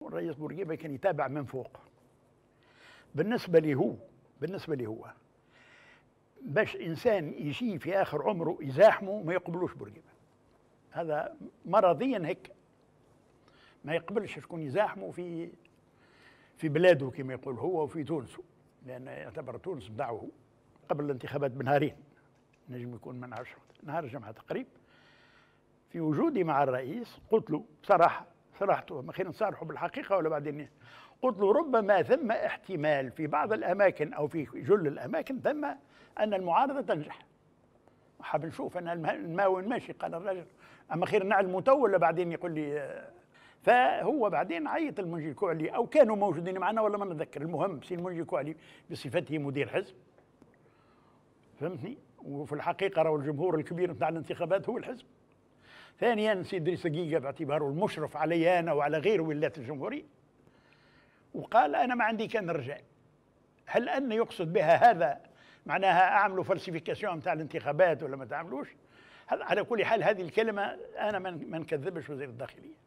والرئيس بورقيبه كان يتابع من فوق بالنسبه لي هو بالنسبه لي هو باش انسان يجي في اخر عمره يزاحمه ما يقبلوش بورقيبه هذا مرضيا هيك ما يقبلش شكون يزاحمه في في بلاده كما يقول هو وفي تونس لان يعتبر تونس بتاعه قبل الانتخابات بنهارين نجم يكون من عشرة نهار الجمعه تقريب في وجودي مع الرئيس قلت له بصراحه صراحته ما خير نصارحه بالحقيقة ولا بعدين قلت له ربما ثم احتمال في بعض الأماكن أو في جل الأماكن ثم أن المعارضة تنجح حاب نشوف أنا وين ماشي قال الرجل أما خير نعلم تو ولا بعدين يقول لي فهو بعدين عيط المنجي الكعلي أو كانوا موجودين معنا ولا ما نتذكر المهم سي المنجي الكعلي بصفته مدير حزب فهمتني وفي الحقيقة راهو الجمهور الكبير نتاع الانتخابات هو الحزب ثانيا سي إدريس دقيقة باعتباره المشرف علي أنا وعلى غير ولاة الجمهورية وقال أنا ما عندي كان رجال هل أن يقصد بها هذا معناها أعملوا فالسيفيكاسيون تاع الانتخابات ولا ما تعملوش على كل حال هذه الكلمة أنا ما نكذبش وزير الداخلية